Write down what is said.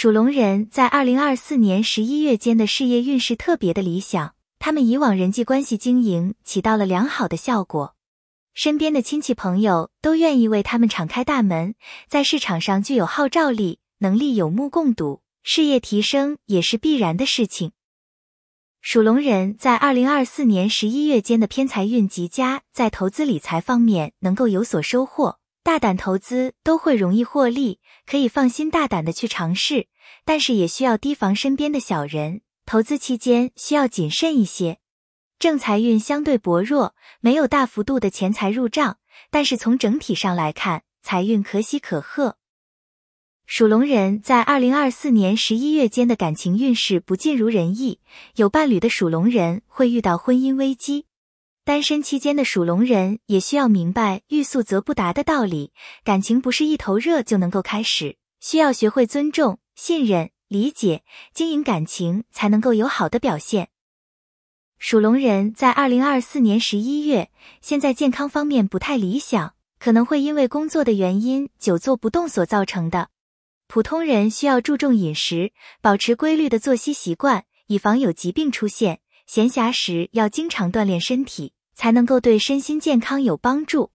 属龙人在二零二四年十一月间的事业运势特别的理想，他们以往人际关系经营起到了良好的效果，身边的亲戚朋友都愿意为他们敞开大门，在市场上具有号召力，能力有目共睹，事业提升也是必然的事情。属龙人在二零二四年十一月间的偏财运极佳，在投资理财方面能够有所收获。大胆投资都会容易获利，可以放心大胆的去尝试，但是也需要提防身边的小人。投资期间需要谨慎一些。正财运相对薄弱，没有大幅度的钱财入账，但是从整体上来看，财运可喜可贺。属龙人在二零二四年十一月间的感情运势不尽如人意，有伴侣的属龙人会遇到婚姻危机。单身期间的属龙人也需要明白“欲速则不达”的道理，感情不是一头热就能够开始，需要学会尊重、信任、理解，经营感情才能够有好的表现。属龙人在二零二四年十一月，现在健康方面不太理想，可能会因为工作的原因久坐不动所造成的。普通人需要注重饮食，保持规律的作息习惯，以防有疾病出现。闲暇时要经常锻炼身体。才能够对身心健康有帮助。